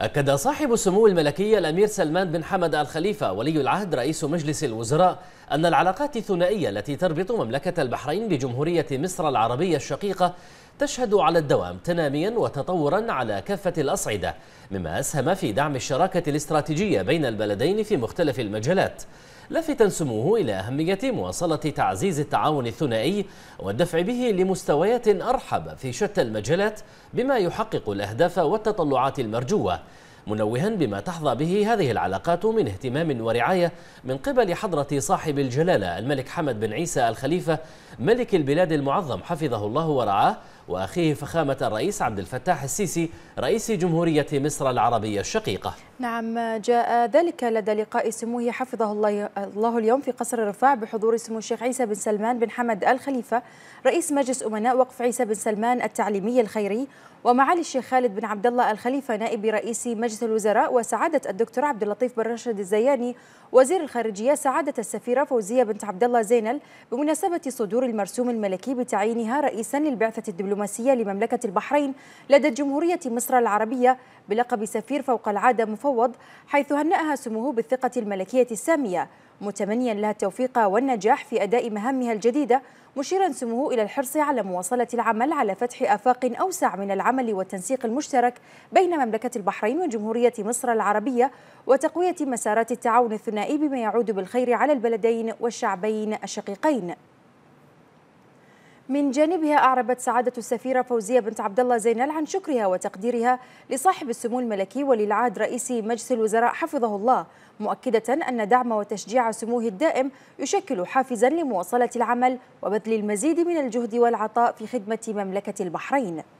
أكد صاحب السمو الملكي الأمير سلمان بن حمد آل خليفة ولي العهد رئيس مجلس الوزراء أن العلاقات الثنائية التي تربط مملكة البحرين بجمهورية مصر العربية الشقيقة تشهد على الدوام تناميا وتطورا على كافة الأصعدة مما أسهم في دعم الشراكة الاستراتيجية بين البلدين في مختلف المجالات لافتا سموه إلى أهمية مواصلة تعزيز التعاون الثنائي والدفع به لمستويات أرحب في شتى المجالات بما يحقق الأهداف والتطلعات المرجوة منوها بما تحظى به هذه العلاقات من اهتمام ورعاية من قبل حضرة صاحب الجلالة الملك حمد بن عيسى الخليفة ملك البلاد المعظم حفظه الله ورعاه وأخيه فخامة الرئيس عبد الفتاح السيسي رئيس جمهورية مصر العربية الشقيقة نعم جاء ذلك لدى لقاء سموه حفظه الله اليوم في قصر الرفاع بحضور سمو الشيخ عيسى بن سلمان بن حمد الخليفة رئيس مجلس أمناء وقف عيسى بن سلمان التعليمي الخيري ومعالي الشيخ خالد بن عبد الله الخليفة نائب رئيس مجلس الوزراء وسعادة الدكتور عبد اللطيف بن رشد الزياني وزير الخارجية سعادة السفيرة فوزية بنت عبد الله زينل بمناسبة صدور المرسوم الملكي بتعيينها رئيسا للبعثة الدبلوماسية الدبلوماسية لمملكة البحرين لدى جمهورية مصر العربية بلقب سفير فوق العادة مفوض حيث هنأها سموه بالثقة الملكية السامية متمنيا لها التوفيق والنجاح في أداء مهامها الجديدة مشيرا سموه إلى الحرص على مواصلة العمل على فتح آفاق أوسع من العمل والتنسيق المشترك بين مملكة البحرين وجمهورية مصر العربية وتقوية مسارات التعاون الثنائي بما يعود بالخير على البلدين والشعبين الشقيقين من جانبها أعربت سعادة السفيرة فوزية بنت عبد الله زينال عن شكرها وتقديرها لصاحب السمو الملكي وللعاد رئيس مجلس الوزراء حفظه الله مؤكدة أن دعم وتشجيع سموه الدائم يشكل حافزا لمواصلة العمل وبذل المزيد من الجهد والعطاء في خدمة مملكة البحرين